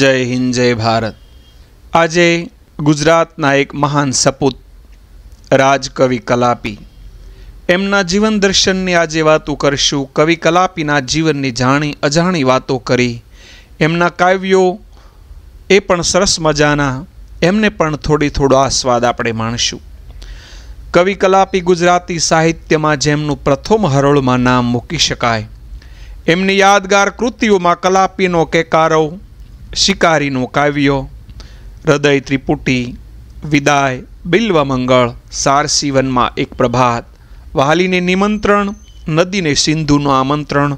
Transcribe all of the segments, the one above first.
જય હિન્દ જય ભારત આજે ગુજરાતના એક મહાન સપૂત રાજકવિ કલાપી એમના જીવન દર્શનની આજે વાતો કરશું કવિ કલાપીના જીવનની જાણી અજાણી વાતો કરી એમના કાવ્યો એ પણ સરસ મજાના એમને પણ થોડી થોડો આસ્વાદ આપણે માણશું કવિ કલાપી ગુજરાતી સાહિત્યમાં જેમનું પ્રથમ હરોળમાં નામ મૂકી શકાય એમની યાદગાર કૃતિઓમાં કલાપીનો કે કારો શિકારીનું કાવ્યો હૃદય ત્રિપુટી વિદાય બિલ્વ મંગળ સારસીવનમાં એક પ્રભાત વહાલીને નિમંત્રણ નદીને સિંધુનું આમંત્રણ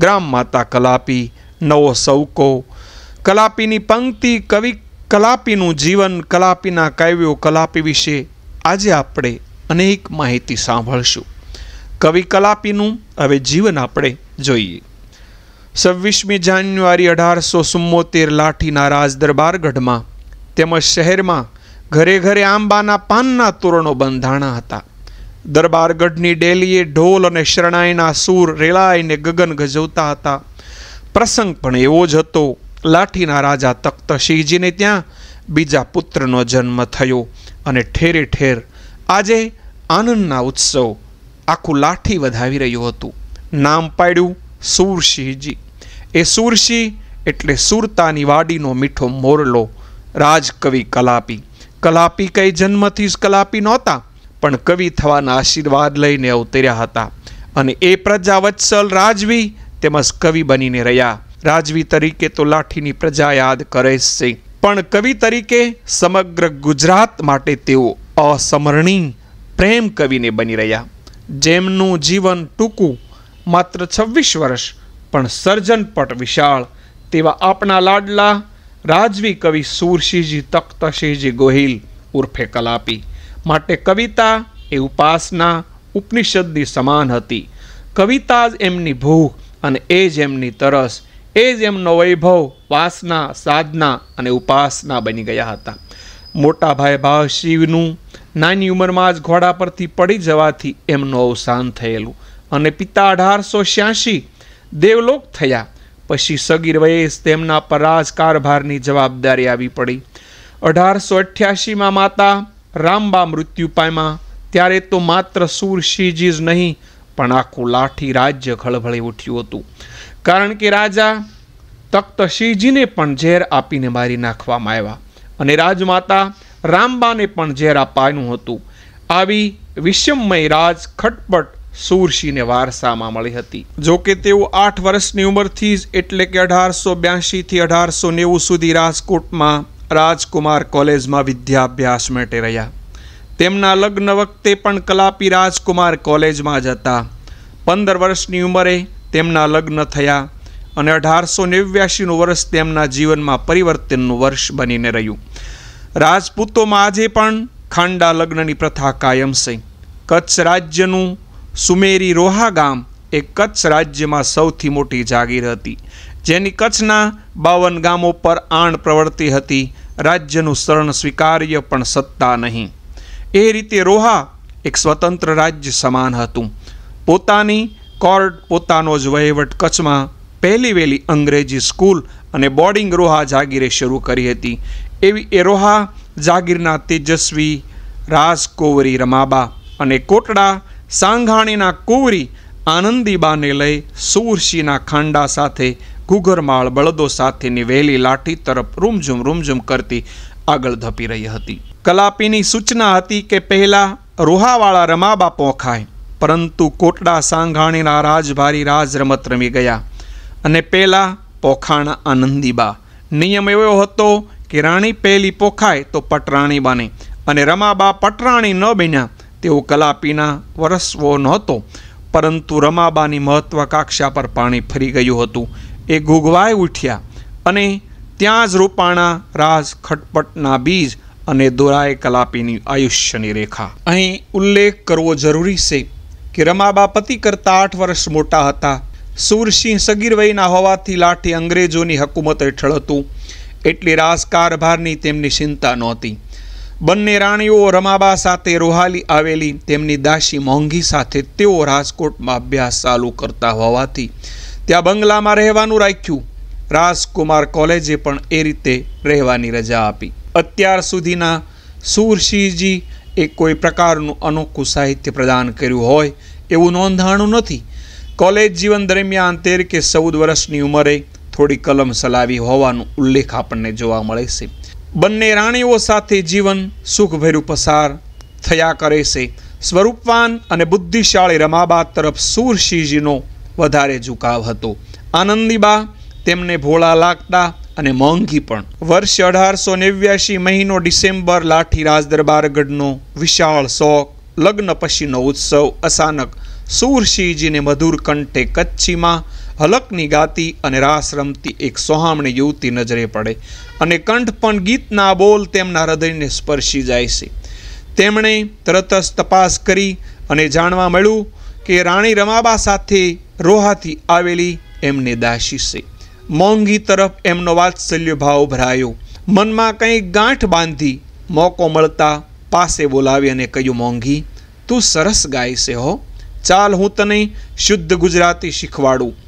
ગ્રામ માતા કલાપી નવો સૌકો કલાપીની પંક્તિ કવિ કલાપીનું જીવન કલાપીના કાવ્યો કલાપી વિશે આજે આપણે અનેક માહિતી સાંભળશું કવિ કલાપીનું હવે જીવન આપણે જોઈએ છવ્વીસમી જાન્યુઆરી અઢારસો ચુમ્મોતેર લાઠીના રાજ દરબારગઢમાં તેમજ શહેરમાં ઘરે ઘરે આંબાના પાનના તોરણો બંધાણા હતા દરબારગઢની ડેલીએ ઢોલ અને શરણાઈના સૂર રેલાઈને ગગન ગજવતા હતા પ્રસંગ પણ એવો જ હતો લાઠીના રાજા તખ્તસિંહજીને ત્યાં બીજા પુત્રનો જન્મ થયો અને ઠેરે ઠેર આજે આનંદના ઉત્સવ આખું લાઠી વધાવી રહ્યું હતું નામ પાડ્યું સુરસિંહજી એ સુરસિંહ એટલે સુરતાની વાડીનો મીઠો મોરલો રાજકવિ કલાપી કલાપી કઈ જન્મથી જ કલાપી નહોતા પણ કવિ થવાના આશીર્વાદ લઈને અવતર્યા હતા અને એ પ્રજા વત્સલ રાજવી તેમજ કવિ બનીને રહ્યા રાજવી તરીકે તો લાઠીની પ્રજા યાદ કરે છે પણ કવિ તરીકે સમગ્ર ગુજરાત માટે તેઓ અસમરણીય પ્રેમ કવિને બની રહ્યા જેમનું જીવન ટૂંકું માત્ર છવ્વીસ વર્ષ પણ સર્જનપટ વિશાળ તેવા આપણા લાડલા રાજવી કવિ સુરસિંહજી તખ્તસિંહજી ગોહિલ ઉર્ફે કલાપી માટે કવિતા એ ઉપાસના ઉપનિષદની સમાન હતી કવિતા જ એમની ભૂખ અને એ જ એમની તરસ એ જ એમનો વૈભવ વાસના સાધના અને ઉપાસના બની ગયા હતા મોટા ભાઈ ભાવ શિવનું નાની ઉંમરમાં જ ઘોડા પરથી પડી જવાથી એમનું અવસાન થયેલું અને પિતા અઢારસો છ્યાસી દેવલોક થયા પછી સગીર વયે તેમના પર રાજકારભારની જવાબદારી આવી પડી અઢારસો અઠ્યાસીમાં માતા રામબા મૃત્યુ પામ્યા ત્યારે તો માત્ર સૂરસિંહજી જ નહીં પણ આખું લાઠી રાજ્ય ખળભળી ઉઠ્યું હતું કારણ કે રાજા તખ્ત સિંહજીને પણ ઝેર આપીને મારી નાખવામાં આવ્યા અને રાજમાતા રામબાને પણ ઝેર અપાયું હતું આવી વિષમમય રાજ ખટપટ સુરશીને વારસામાં મળી હતી જો કે તેઓ આઠ વર્ષની ઉંમરથી જ એટલે કે અઢારસો બ્યાસીથી અઢારસો નેવું સુધી રાજકોટમાં રાજકુમાર કોલેજમાં વિદ્યાભ્યાસ માટે રહ્યા તેમના લગ્ન વખતે પણ કલાપી રાજકુમાર કોલેજમાં જ હતા પંદર વર્ષની ઉંમરે તેમના લગ્ન થયા અને અઢારસો નેવ્યાસીનું વર્ષ તેમના જીવનમાં પરિવર્તનનું વર્ષ બનીને રહ્યું રાજપૂતોમાં આજે પણ ખાંડા લગ્નની પ્રથા કાયમ છે કચ્છ રાજ્યનું સુમેરી રોહા ગામ એ કચ્છ રાજ્યમાં સૌથી મોટી જાગીર હતી જેની કચ્છના બાવન ગામો પર આણ પ્રવર્તી હતી રાજ્યનું શરણ સ્વીકાર્ય પણ સત્તા નહીં એ રીતે રોહા એક સ્વતંત્ર રાજ્ય સમાન હતું પોતાની કોર્ટ પોતાનો જ વહીવટ કચ્છમાં પહેલી વહેલી અંગ્રેજી સ્કૂલ અને બોર્ડિંગ રોહા જાગીરે શરૂ કરી હતી એવી એ રોહા જાગીરના તેજસ્વી રાસ કોવરી રમાબા અને કોટડા સાંઘાણીના કુંવરી આનંદીબાને લઈ સુરશીના ખાંડા સાથે ઘૂઘરમાળ બળદો સાથેની વહેલી લાઠી તરફ રૂમઝૂમ રૂમઝૂમ કરતી આગળ ધપી રહી હતી કલાપીની સૂચના હતી કે પહેલાં રોહાવાળા રમાબા પોખાય પરંતુ કોટડા સાંઘાણીના રાજભારી રાજ રમત રમી ગયા અને પહેલાં પોખાણા આનંદીબા નિયમ એવો હતો કે રાણી પહેલી પોખાય તો પટરાણી બને અને રમાબા પટરાણી ન બન્યા તેઓ કલાપીના વરસવો નહોતો પરંતુ રમાબાની મહત્વાકાંક્ષા પર પાણી ફરી ગયું હતું એ ગુગવાઈ ઉઠ્યા અને ત્યાં જ રૂપાણા રાજ ખટપટના બીજ અને દોરાએ કલાપીની આયુષ્યની રેખા અહીં ઉલ્લેખ કરવો જરૂરી છે કે રમાબા પતિ કરતાં આઠ વર્ષ મોટા હતા સુરસિંહ સગીર વયના હોવાથી લાઠી અંગ્રેજોની હકુમત હેઠળ હતું એટલે રાજકારભારની તેમની ચિંતા નહોતી બંને રાણીઓ રમાબા સાથે રોહાલી આવેલી તેમની દાસી મોંઘી સાથે તેઓ રાજકોટમાં અભ્યાસ ચાલુ કરતા હોવાથી ત્યાં બંગલામાં રહેવાનું રાખ્યું રાજકુમાર કોલેજે પણ એ રીતે રહેવાની રજા આપી અત્યાર સુધીના સુરસિંહજી એ કોઈ પ્રકારનું અનોખું સાહિત્ય પ્રદાન કર્યું હોય એવું નોંધાણું નથી કોલેજ જીવન દરમિયાન તેર કે ચૌદ વર્ષની ઉંમરે થોડી કલમ ચલાવી હોવાનું ઉલ્લેખ આપણને જોવા મળે છે બંને રાણીઓ સાથે જીવન સુખભર્યું પસાર થયા કરે છે સ્વરૂપવાન અને બુદ્ધિશાળી રમાબા તરફ સુરસિંહજીનો વધારે ઝુકાવ હતો આનંદીબા તેમને ભોળા લાગતા અને મોંઘી પણ વર્ષ અઢારસો નેવ્યાસી મહિનો ડિસેમ્બર લાઠી રાજદરબારગઢનો વિશાળ શોખ લગ્ન પછીનો ઉત્સવ અચાનક સુરસિંહજીને મધુર કંઠે કચ્છીમાં ફલકની ગાતી અને રાસ રમતી એક સોહામણી યુવતી નજરે પડે અને કંઠ પણ ગીતના બોલ તેમના હૃદયને સ્પર્શી જાય છે તેમણે તરત જ તપાસ કરી અને જાણવા મળ્યું કે રાણી રમાબા સાથે રોહાથી આવેલી એમને દાસી છે મોંઘી તરફ એમનો વાત્સલ્ય ભાવ ભરાયો મનમાં કંઈ ગાંઠ બાંધી મોકો મળતા પાસે બોલાવી અને કહ્યું મોંઘી તું સરસ ગાય છે હો ચાલ હું તને શુદ્ધ ગુજરાતી શીખવાડું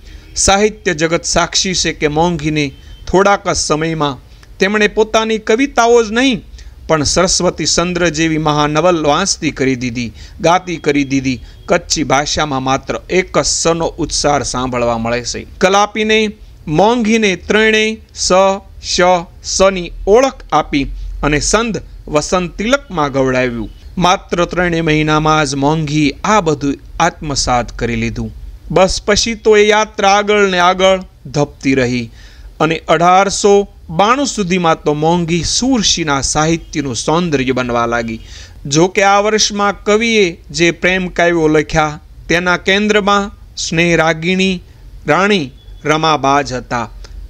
સાહિત્ય જગત સાક્ષી છે કે મોંઘીને થોડાક જ સમયમાં તેમણે પોતાની કવિતાઓ જ નહીં પણ સરસ્વતી ચંદ્ર જેવી મહાનવલ વાંચતી કરી દીધી ગાતી કરી દીધી કચ્છી ભાષામાં માત્ર એક જ સનો ઉચ્ચાર સાંભળવા મળે છે કલાપીને મોંઘીને ત્રણેય સ શ સની ઓળખ આપી અને સંદ વસંત તિલકમાં ગવડાવ્યું માત્ર ત્રણેય મહિનામાં જ મોંઘી આ બધું આત્મસાત કરી લીધું બસ પછી તો એ યાત્રા આગળ ને આગળ ધપતી રહી અને અઢારસો બાણું સુધીમાં તો મોંઘી સુરશીના સાહિત્યનું સૌંદર્ય બનવા લાગી જો કે આ વર્ષમાં કવિએ જે પ્રેમ કાવ્યો લખ્યા તેના કેન્દ્રમાં સ્નેહ રાણી રમાબાજ હતા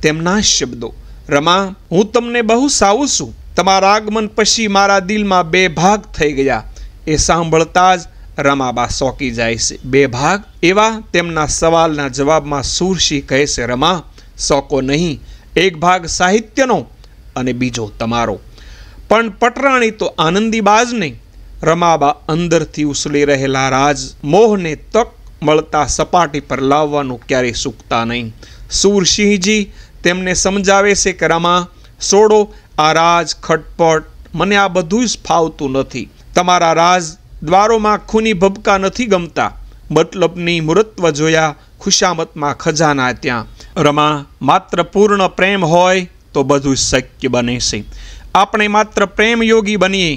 તેમના શબ્દો રમા હું તમને બહુ સાવું છું તમારા આગમન પછી મારા દિલમાં બે ભાગ થઈ ગયા એ સાંભળતા જ રમાબા સોકી જાય છે બે ભાગ એવા તેમના સવાલના જવાબમાં સુરશી કહે છે રમા સોકો નહીં એક ભાગ સાહિત્યનો અને બીજો તમારો પણ પટરાણી તો આનંદીબાજ નહીં રમાબા અંદરથી ઉસલી રહેલા રાજ મોહને તક મળતા સપાટી પર લાવવાનું ક્યારેય સૂકતા નહીં સુરસિંહજી તેમને સમજાવે છે કે રમા છોડો આ રાજ ખટપટ મને આ બધું જ ફાવતું નથી તમારા રાજ દ્વારોમાં ખૂની ભબકા નથી ગમતા મતલબની મૂર્ત્વ જોયા ખુશામતમાં ખજાના ત્યાં રમા માત્ર પૂર્ણ પ્રેમ હોય તો બધું શક્ય બને છે આપણે માત્ર પ્રેમયોગી બનીએ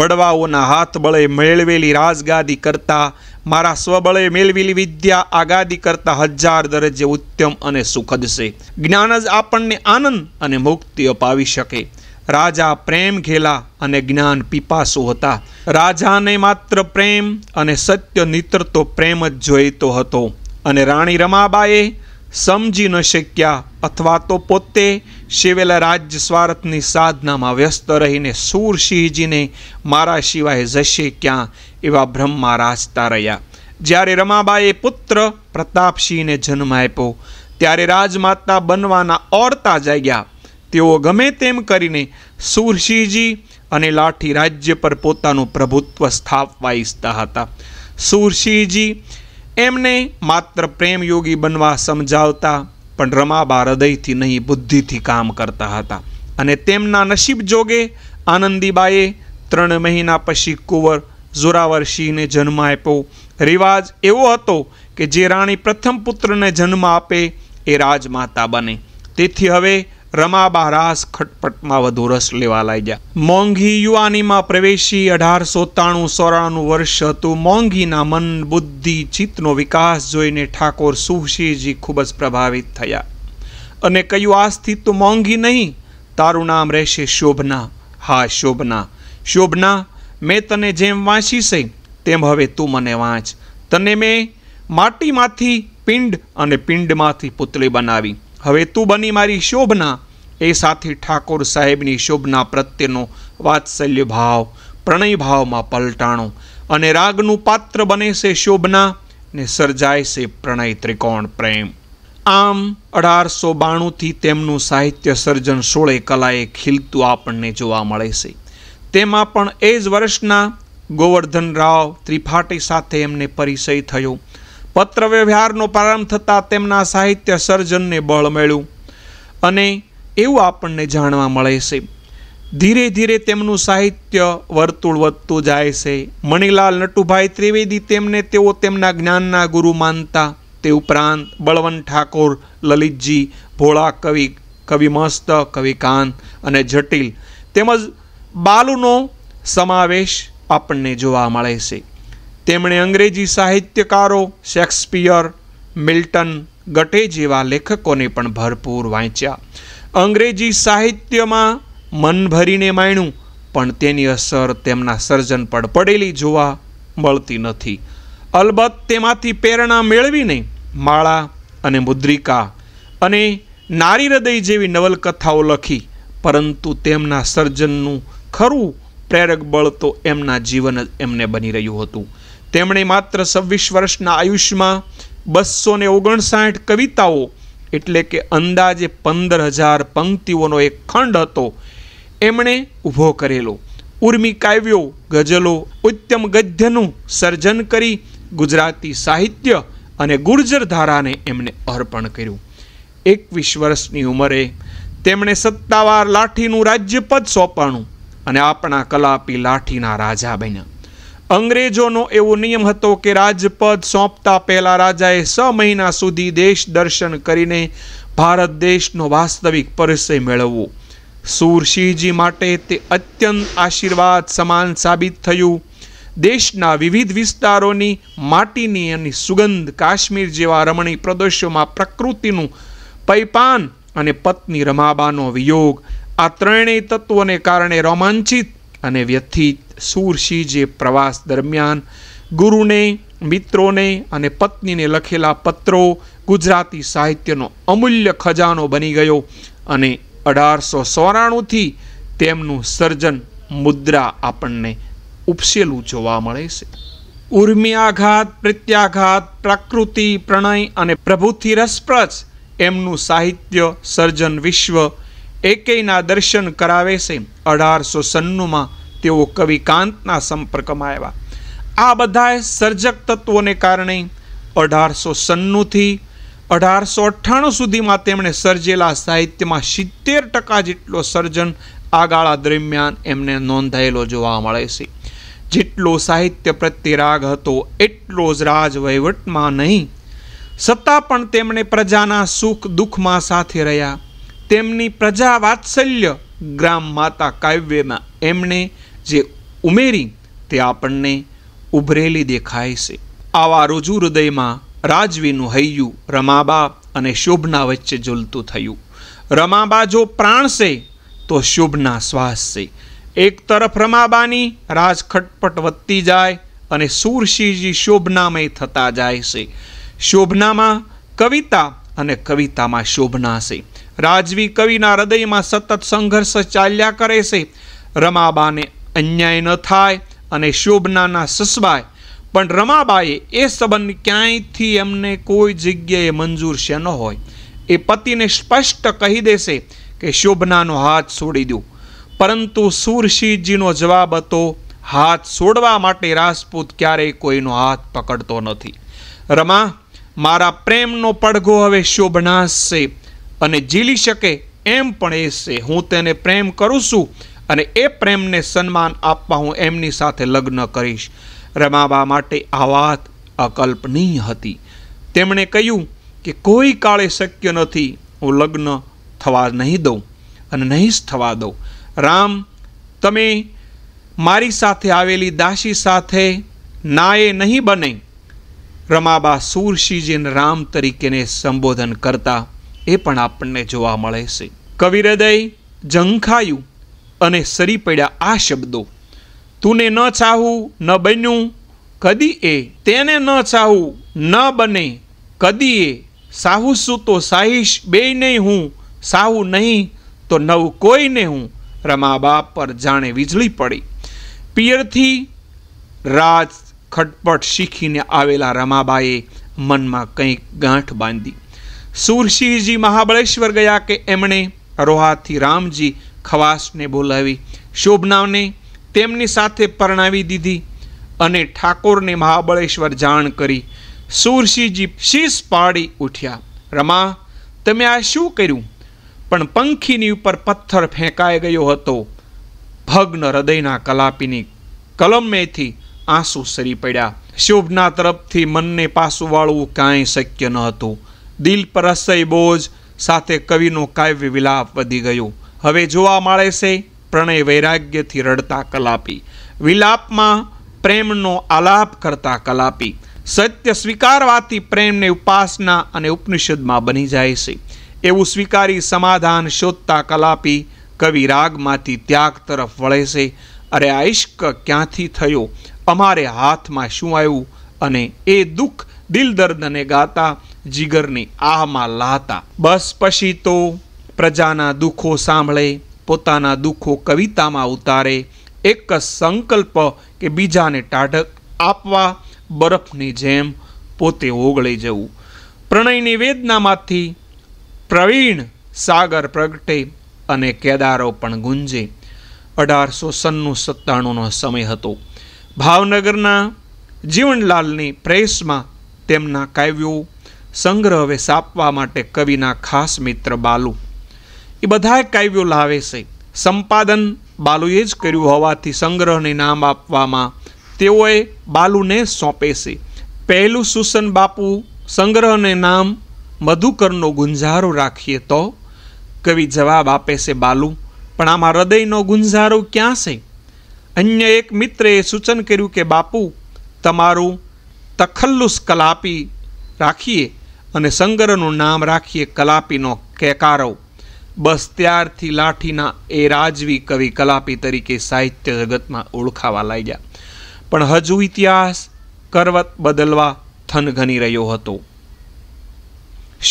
વડવાઓના હાથ બળે મેળવેલી રાજગાદી કરતા મારા સ્વબળે મેળવેલી વિદ્યા આગાદી કરતા હજાર દરજ્જે ઉત્તમ અને સુખદ છે જ્ઞાન જ આપણને આનંદ અને મુક્તિ અપાવી શકે રાજા પ્રેમ ઘેલા અને જ્ઞાન પીપાસુ હતા રાજાને માત્ર પ્રેમ અને સત્ય નીતરતો પ્રેમ જ જોઈતો હતો અને રાણી રમાબાએ સમજી ન શક્યા અથવા તો પોતે શિવેલા રાજ્ય સ્વાર્થની સાધનામાં વ્યસ્ત રહીને સૂરસિંહજીને મારા સિવાય જશે ક્યાં એવા બ્રહ્મા રાજતા રહ્યા જ્યારે રમાબાએ પુત્ર પ્રતાપસિંહને જન્મ આપ્યો ત્યારે રાજમાતા બનવાના ઓરતા જાગ્યા તેઓ ગમે તેમ કરીને સુરસિંહજી અને લાઠી રાજ્ય પર પોતાનું પ્રભુત્વ સ્થાપવા ઈચ્છતા હતા સુરસિંહજી એમને માત્ર પ્રેમયોગી બનવા સમજાવતા પણ રમાબા હૃદયથી નહીં બુદ્ધિથી કામ કરતા હતા અને તેમના નસીબ જોગે આનંદીબાએ ત્રણ મહિના પછી કુંવર જોરાવર સિંહને જન્મ આપ્યો રિવાજ એવો હતો કે જે રાણી પ્રથમ પુત્રને જન્મ આપે એ રાજમાતા બને તેથી હવે રમાબા રાસ ખટપટમાં વધુ રસ લેવા લાગ્યા મોંઘી યુવાનીમાં પ્રવેશી અઢારસો ત્રાણું સોરાણું વર્ષ હતું મોંઘીના મન બુદ્ધિ ચિત્તનો વિકાસ જોઈને ઠાકોર સુહસિંહજી ખૂબ જ પ્રભાવિત થયા અને કહ્યું આ સ્થિત તો મોંઘી નહીં તારું નામ રહેશે શોભના હા શોભના શોભના મેં તને જેમ વાંચી છે તેમ હવે તું મને વાંચ તને મેં માટીમાંથી પિંડ અને પિંડમાંથી પુતળી બનાવી હવે તું બની મારી શોભના એ સાથે ઠાકોર સાહેબની શોભના પ્રત્યેનો વાત્સલ્ય ભાવ પ્રણયભાવમાં પલટાણો અને રાગનું પાત્ર બને છે શોભના ને સર્જાય છે પ્રણય ત્રિકોણ પ્રેમ આમ અઢારસો બાણુંથી તેમનું સાહિત્ય સર્જન સોળે કલાએ ખીલતું આપણને જોવા મળે છે તેમાં પણ એ જ વર્ષના ગોવર્ધનરાવ ત્રિપાઠી સાથે એમને પરિચય થયો પત્રવ્યવહારનો પ્રારંભ થતાં તેમના સાહિત્ય સર્જનને બળ મળ્યું અને એવું આપણને જાણવા મળે છે ધીરે ધીરે તેમનું સાહિત્ય વર્તુળ વધતું જાય છે મણિલાલ નટુભાઈ ત્રિવેદી તેમને તેઓ તેમના જ્ઞાનના ગુરુ માનતા તે ઉપરાંત બળવંત ઠાકોર લલિતજી ભોળા કવિ કવિ મસ્ત કવિ કાન અને જટિલ તેમજ બાલુનો સમાવેશ આપણને જોવા મળે છે તેમણે અંગ્રેજી સાહિત્યકારો શેક્સપિયર મિલ્ટન ગટે જેવા લેખકોને પણ ભરપૂર વાંચ્યા અંગ્રેજી સાહિત્યમાં મન ભરીને માણ્યું પણ તેની અસર તેમના સર્જન પર પડેલી જોવા મળતી નથી અલબત્ત તેમાંથી પ્રેરણા મેળવીને માળા અને મુદ્રિકા અને નારી હૃદય જેવી નવલકથાઓ લખી પરંતુ તેમના સર્જનનું ખરું પ્રેરક બળ તો એમના જીવન જ એમને બની રહ્યું હતું તેમણે માત્ર છવ્વીસ વર્ષના આયુષ્યમાં બસો ને ઓગણસાઠ કવિતાઓ એટલે કે અંદાજે પંદર હજાર પંક્તિઓનો એક ખંડ હતો એમણે ઊભો કરેલો ઉર્મી કાવ્યો ગઝલો ઉત્તમ ગદ્યનું સર્જન કરી ગુજરાતી સાહિત્ય અને ગુર્જર ધારાને એમણે અર્પણ કર્યું એકવીસ વર્ષની ઉંમરે તેમણે સત્તાવાર લાઠીનું રાજ્યપદ સોંપાણું અને આપણા કલાપી લાઠીના રાજા બન્યા અંગ્રેજોનો એવો નિયમ હતો કે રાજપદ સોંપતા પહેલા રાજાએ છ મહિના સુધી દેશ દર્શન કરીને ભારત દેશનો વાસ્તવિક પરિચય મેળવવો સુરસિંહજી માટે તે અત્યંત આશીર્વાદ સમાન સાબિત થયું દેશના વિવિધ વિસ્તારોની માટીની અને સુગંધ કાશ્મીર જેવા રમણીય પ્રદેશોમાં પ્રકૃતિનું પૈપાન અને પત્ની રમાબાનો વિયોગ આ ત્રણેય તત્વોને કારણે રોમાંચિત અને વ્યથિત સૂરસિંહ જે પ્રવાસ દરમિયાન ગુરુને મિત્રોને અને પત્નીને લખેલા પત્રો ગુજરાતી સાહિત્યનો અમૂલ્ય ખજાનો બની ગયો અને અઢારસો સોરાણુંથી તેમનું સર્જન મુદ્રા આપણને ઉપસેલું જોવા મળે છે ઉર્મિયાઘાત પ્રત્યાઘાત પ્રકૃતિ પ્રણય અને પ્રભુથી રસપ્રસ એમનું સાહિત્ય સર્જન વિશ્વ એકેયના દર્શન કરાવે છે અઢારસો સન્નુંમાં તેઓ કવિકાંતના સંપર્કમાં આવ્યા આ બધાએ સર્જક તત્વોને કારણે અઢારસો સન્નુંથી અઢારસો અઠ્ઠાણું સુધીમાં તેમણે સર્જેલા સાહિત્યમાં સિત્તેર ટકા જેટલો સર્જન આ ગાળા દરમિયાન એમને નોંધાયેલો જોવા મળે છે જેટલો સાહિત્ય પ્રત્યે રાગ હતો એટલો જ રાજ વહીવટમાં નહીં છતાં પણ તેમણે પ્રજાના સુખ દુઃખમાં સાથે રહ્યા તેમની પ્રજા વાત્સલ્ય ગ્રામ માતા કાવ્યમાં એમણે જે ઉમેરી તે આપણને ઉભરેલી દેખાય છે આવા રોજુ હૃદયમાં રાજવીનું હૈયું રમાબા અને શોભના વચ્ચે ઝૂલતું થયું રમાબા જો પ્રાણશે તો શુભના શ્વાસ છે એક તરફ રમાબાની રાજ ખટપટ વધતી જાય અને સુરશિજી શોભનામય થતા જાય છે શોભનામાં કવિતા અને કવિતામાં શોભના છે રાજવી કવિના હૃદયમાં સતત સંઘર્ષ ચાલ્યા કરે છે રમાબાને અન્યાય ન થાય અને શોભનાના સસવાય પણ રમાબાએ એ સંબંધ ક્યાંયથી એમને કોઈ જગ્યાએ મંજૂર છે ન હોય એ પતિને સ્પષ્ટ કહી દેશે કે શોભનાનો હાથ છોડી દો પરંતુ સુરસિંહજીનો જવાબ હતો હાથ છોડવા માટે રાજપૂત ક્યારેય કોઈનો હાથ પકડતો નથી રમા મારા પ્રેમનો પડઘો હવે શોભનાશ છે અને ઝીલી શકે એમ પણ એ છે હું તેને પ્રેમ કરું છું અને એ પ્રેમને સન્માન આપવા હું એમની સાથે લગ્ન કરીશ રમાબા માટે આ વાત અકલ્પનીય હતી તેમણે કહ્યું કે કોઈ કાળે શક્ય નથી હું લગ્ન થવા નહીં દઉં અને નહીં જ થવા દઉં રામ તમે મારી સાથે આવેલી દાસી સાથે નાએ નહીં બને રમાબા સુરસિંહજીને રામ તરીકેને સંબોધન કરતા એ પણ આપણને જોવા મળે છે કવિ હૃદય ઝંખાયું અને સરી પડ્યા આ શબ્દો તુને ન ચાહું ન બન્યું કદી એ તેને ન ચાહું ન બને કદી એ સાહુ સાહુસું તો સાહીશ બે નહીં હું સાહુ નહીં તો નવ કોઈને હું રમા બાપ પર જાણે વીજળી પડી પિયરથી રાજ ખટપટ શીખીને આવેલા રમાબાએ મનમાં કંઈક ગાંઠ બાંધી સુરસિંહજી મહાબળેશ્વર ગયા કે એમણે રોહાથી રામજી ખવાસને બોલાવી શોભનાને તેમની સાથે પરણાવી દીધી અને ઠાકોરને મહાબળેશ્વર જાણ કરી સુરસિંહજી શીશ પાડી ઉઠ્યા રમા તમે આ શું કર્યું પણ પંખીની ઉપર પથ્થર ફેંકાઈ ગયો હતો ભગ્ન હૃદયના કલાપીની કલમેથી આંસુ સરી પડ્યા શોભના તરફથી મનને પાસું વાળવું કાંઈ શક્ય ન હતું દિલ પર અસહ્ય બોજ સાથે કવિનો કાવ્ય વિલાપ વધી ગયો હવે જોવા મળે છે પ્રણય વૈરાગ્યથી રડતા કલાપી વિલાપમાં પ્રેમનો આલાપ કરતા કલાપી સત્ય સ્વીકારવાથી પ્રેમને ઉપાસના અને ઉપનિષદમાં બની જાય છે એવું સ્વીકારી સમાધાન શોધતા કલાપી કવિ રાગમાંથી ત્યાગ તરફ વળે છે અરે આ ઇશ્ક ક્યાંથી થયો અમારે હાથમાં શું આવ્યું અને એ દુઃખ દિલ દર્દને ગાતા જીગરની આહમાં લાહતા બસ પછી તો પ્રજાના દુઃખો સાંભળે પોતાના દુઃખો કવિતામાં ઉતારે એક સંકલ્પ કે બીજાને ટાઢક આપવા બરફની જેમ પોતે ઓગળી જવું પ્રણયની વેદનામાંથી પ્રવીણ સાગર પ્રગટે અને કેદારો પણ ગુંજે અઢારસો સન્નું સત્તાણુંનો સમય હતો ભાવનગરના જીવનલાલની પ્રેસમાં તેમના કાવ્યો સંગ્રહ હવે સાપવા માટે કવિના ખાસ મિત્ર બાલુ એ બધાએ કાવ્યો લાવે છે સંપાદન બાલુએ જ કર્યું હોવાથી સંગ્રહને નામ આપવામાં તેઓએ બાલુને સોંપે છે પહેલું સુસન બાપુ સંગ્રહને નામ મધુકરનો ગુંજારો રાખીએ તો કવિ જવાબ આપે છે બાલુ પણ આમાં હૃદયનો ગુંજારો ક્યાં છે અન્ય એક મિત્રે સૂચન કર્યું કે બાપુ તમારું તખલ્લુસ કલાપી રાખીએ અને સંગ્રહનું નામ રાખીએ કલાપીનો કેકારવ બસ ત્યારથી લાઠીના એ રાજવી કવિ કલાપી તરીકે સાહિત્ય જગતમાં ઓળખાવા લાગ્યા પણ હજુ ઇતિહાસ કરવત બદલવા થનઘની રહ્યો હતો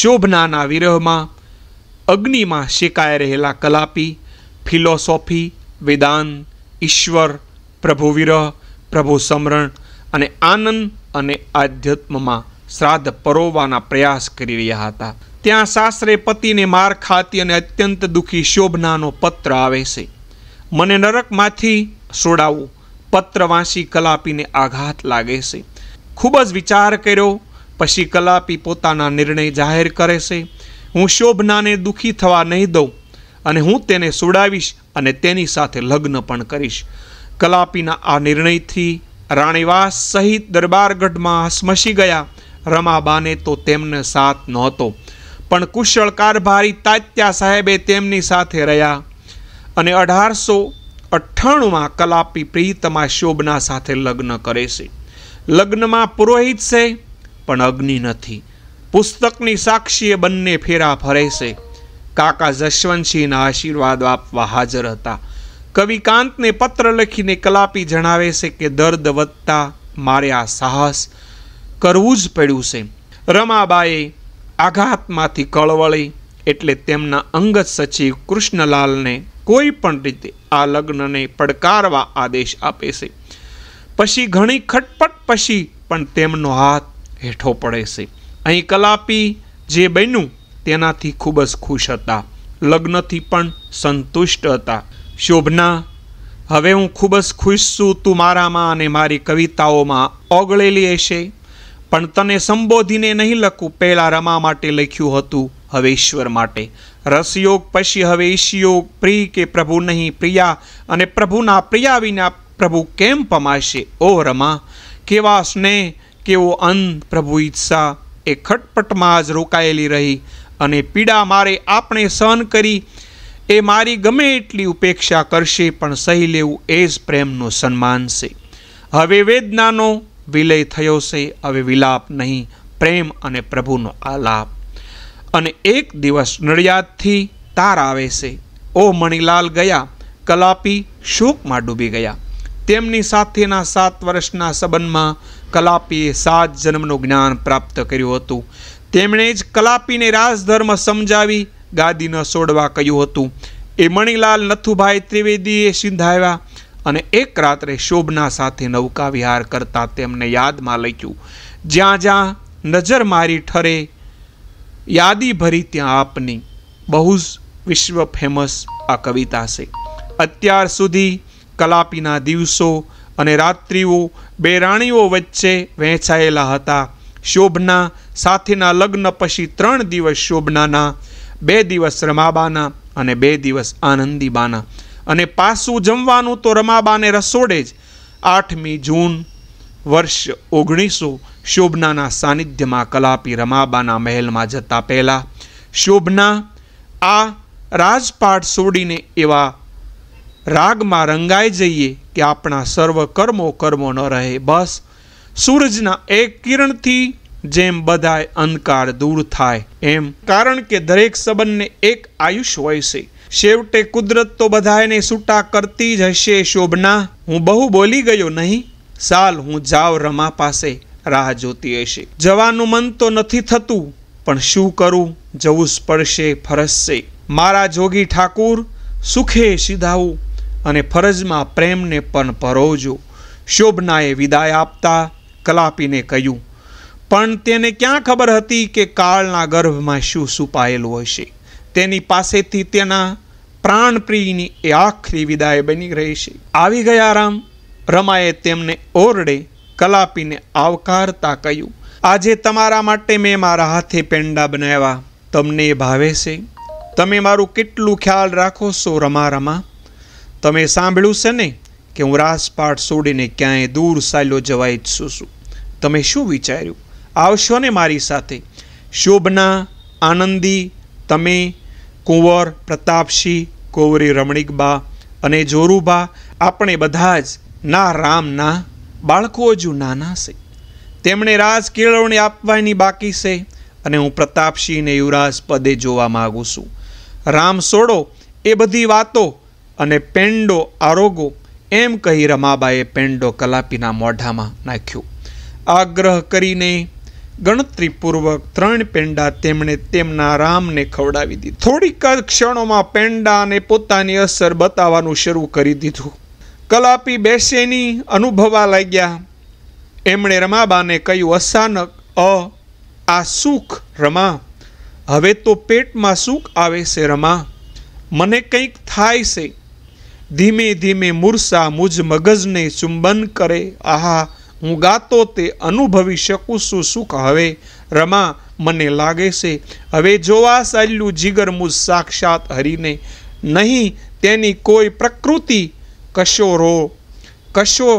શોભનાના વિરહમાં અગ્નિમાં શેકાય રહેલા કલાપી ફિલોસોફી વેદાંત ઈશ્વર પ્રભુ વિરહ પ્રભુ સમરણ અને આનંદ અને આધ્યાત્મમાં શ્રાદ્ધ પરોવવાના પ્રયાસ કરી રહ્યા હતા ત્યાં સાસરે પતિને માર ખાતી અને અત્યંત દુઃખી શોભનાનો પત્ર આવે છે મને નરકમાંથી સોડાવું પત્ર વાંચી કલાપીને આઘાત લાગે છે ખૂબ જ વિચાર કર્યો પછી કલાપી પોતાના નિર્ણય જાહેર કરે છે હું શોભનાને દુઃખી થવા નહીં દઉં અને હું તેને સોડાવીશ અને તેની સાથે લગ્ન પણ કરીશ કલાપીના આ નિર્ણયથી રાણીવાસ સહિત દરબારગઢમાં હસમસી ગયા રમાબાને તો તેમને સાથ નહોતો પણ કુશળ કારભારી તાત્યા સાહેબે તેમની સાથે રહ્યા અને અઢારસો અઠ્ઠાણુંમાં કલાપી પ્રીતમા શોભના સાથે લગ્ન કરે છે લગ્નમાં પુરોહિત છે પણ અગ્નિ નથી પુસ્તકની સાક્ષીએ બંને ફેરા ફરે છે કાકા જશવંતસિંહના આશીર્વાદ આપવા હાજર હતા કવિકાંતને પત્ર લખીને કલાપી જણાવે છે કે દર્દ વધતા માર્યા સાહસ કરવું જ પડ્યું છે રમાબાએ આઘાતમાંથી કળવળી એટલે તેમના અંગત સચિવ કૃષ્ણલાલને કોઈ પણ રીતે આ લગ્નને પડકારવા આદેશ આપે છે પછી ઘણી ખટપટ પછી પણ તેમનો હાથ હેઠો પડે છે અહીં કલાપી જે બન્યું તેનાથી ખૂબ જ ખુશ હતા લગ્નથી પણ સંતુષ્ટ હતા શોભના હવે હું ખૂબ જ ખુશ છું તું મારામાં અને મારી કવિતાઓમાં ઓગળેલી હશે પણ તને સંબોધીને નહીં લખું પહેલાં રમા માટે લખ્યું હતું હવે ઈશ્વર માટે રસયોગ પછી હવે ઈશયોગ પ્રિય કે પ્રભુ નહીં પ્રિયા અને પ્રભુના પ્રિયા વિના પ્રભુ કેમ પમાશે ઓ રમા કેવા સ્નેહ કેવો અંત પ્રભુ ઈચ્છા એ ખટપટમાં જ રોકાયેલી રહી અને પીડા મારે આપણે સહન કરી એ મારી ગમે એટલી ઉપેક્ષા કરશે પણ સહી લેવું એ જ પ્રેમનું સન્માન છે હવે વેદનાનો વિલય થયો છે હવે વિલાપ નહીં પ્રેમ અને પ્રભુનો આલાપ અને એક દિવસ નડિયાદથી તાર આવે છે ઓ મણિલાલ ગયા કલાપી શોકમાં ડૂબી ગયા તેમની સાથેના સાત વર્ષના સંબંધમાં કલાપીએ સાત જન્મનું જ્ઞાન પ્રાપ્ત કર્યું હતું તેમણે જ કલાપીને રાજધર્મ સમજાવી ગાદી ન છોડવા કહ્યું હતું એ મણિલાલ નથુભાઈ ત્રિવેદીએ સિંધાવ્યા અને એક રાત્રે શોભના સાથે નૌકા વિહાર કરતા તેમને યાદમાં લખ્યું જ્યાં જ્યાં નજર મારી ઠરે યાદી ભરી ત્યાં આપની બહુ જ વિશ્વ ફેમસ આ કવિતા છે અત્યાર સુધી કલાપીના દિવસો અને રાત્રિઓ બે રાણીઓ વચ્ચે વહેંચાયેલા હતા શોભના સાથેના લગ્ન પછી ત્રણ દિવસ શોભનાના બે દિવસ રમાબાના અને બે દિવસ આનંદીબાના અને પાસું જમવાનું તો રમાબાને રસોડે જ આઠમી જૂન વર્ષ ઓગણીસો શોભનાના સાનિધ્યમાં કલાપી રમાબાના મહેલમાં જતા પહેલાં શોભના આ રાજપાટ છોડીને એવા રાગમાં રંગાઈ જઈએ કે આપણા સર્વ કર્મો કર્મો ન રહે બસ સૂરજના એક કિરણથી જેમ બધાય અંધકાર દૂર થાય એમ કારણ કે દરેક સંબંધને એક આયુષ હોય છે છેવટે કુદરત તો બધાને છૂટા કરતી જ હશે શોભના હું બહુ બોલી ગયો નહીં સાલ હું જાવ રમા પાસે રાહ જોતી હશે જવાનું મન તો નથી થતું પણ શું કરું જવું સ્પર્શે ફરસશે મારા જોગી ઠાકુર સુખે સીધાવું અને ફરજમાં પ્રેમને પણ પરોજો શોભનાએ વિદાય આપતા કલાપીને કહ્યું પણ તેને ક્યાં ખબર હતી કે કાળના ગર્ભમાં શું સુપાયેલું હશે તેની પાસેથી તેના પ્રાણપ્રિયની એ આખરી વિદાય બની રહી છે આવી ગયા રામ રમાએ તેમને ઓરડે કલાપીને આવકારતા કહ્યું આજે તમારા માટે મેં મારા હાથે પેંડા બનાવ્યા તમને એ ભાવે છે તમે મારું કેટલું ખ્યાલ રાખો છો રમા રમા તમે સાંભળ્યું છે ને કે હું રાસપાટ છોડીને ક્યાંય દૂર સાયલો જવા ઈચ્છું છું તમે શું વિચાર્યું આવશો ને મારી સાથે શોભના આનંદી તમે કુંવર પ્રતાપસિંહ કોવરી રમણીકબા અને જોરુબા આપણે બધા જ ના રામના બાળકો હજુ નાના છે તેમણે રાજ કેળવણી આપવાની બાકી છે અને હું પ્રતાપસિંહને યુવરાજ પદે જોવા માગું છું રામ સોડો એ બધી વાતો અને પેંડો આરોગો એમ કહી રમાબાએ પેંડો કલાપીના મોઢામાં નાખ્યો આગ્રહ કરીને ગણતરીપૂર્વક ત્રણ પેંડા તેમણે તેમના રામને ખવડાવી દીધી થોડીક ક્ષણોમાં પેંડાને પોતાની અસર બતાવવાનું શરૂ કરી દીધું કલાપી બેસેની અનુભવા લાગ્યા એમણે રમાબાને કહ્યું અચાનક અ આ સુખ રમા હવે તો પેટમાં સુખ આવે છે રમા મને કંઈક થાય છે ધીમે ધીમે મૂર્સા મુજ મગજને ચુંબન કરે આહા હું ગાતો તે અનુભવી શકું છું સુખ હવે રમા મને લાગે છે હવે જોવા સાલ્યું જીગર મુજ સાક્ષાત હરીને નહીં તેની કોઈ પ્રકૃતિ કશો રો કશો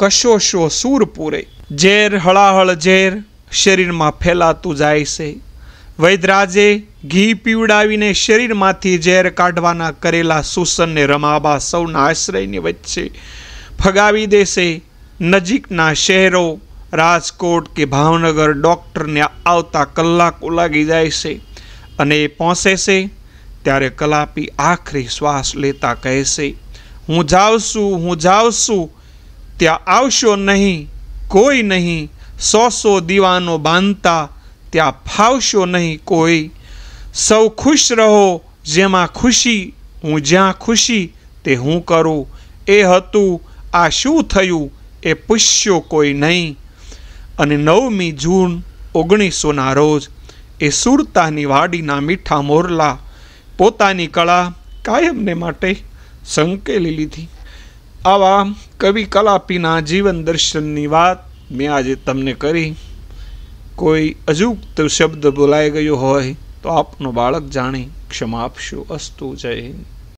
કશો શો સૂર પૂરે ઝેર હળાહળ ઝેર શરીરમાં ફેલાતું જાય છે વૈદરાજે ઘી પીવડાવીને શરીરમાંથી ઝેર કાઢવાના કરેલા સુસનને રમાબા સૌના આશ્રયની વચ્ચે ફગાવી દેશે નજીકના શહેરો રાજકોટ કે ભાવનગર ડૉક્ટરને આવતા કલાકો લાગી જાય છે અને એ પહોંચે છે ત્યારે કલાપી આખરી શ્વાસ લેતા કહેશે હું જાવશું હું જાવશું ત્યાં આવશો નહીં કોઈ નહીં સો સો દીવાનો બાંધતા ત્યાં ફાવશો નહીં કોઈ સૌ ખુશ રહો જેમાં ખુશી હું જ્યાં ખુશી તે હું કરું એ હતું આ શું થયું એ પૂછ્યો કોઈ નહીં અને નવમી જૂન ઓગણીસોના રોજ એ સુરતાની વાડીના મીઠા મોરલા પોતાની કળા કાયમને માટે સંકેલી લીધી આવા કવિ કલાપીના જીવન દર્શનની વાત મેં આજે તમને કરી કોઈ અજુક્ત શબ્દ બોલાઈ ગયો હોય તો આપનો બાળક જાણે ક્ષમા આપશો અસ્તુ જય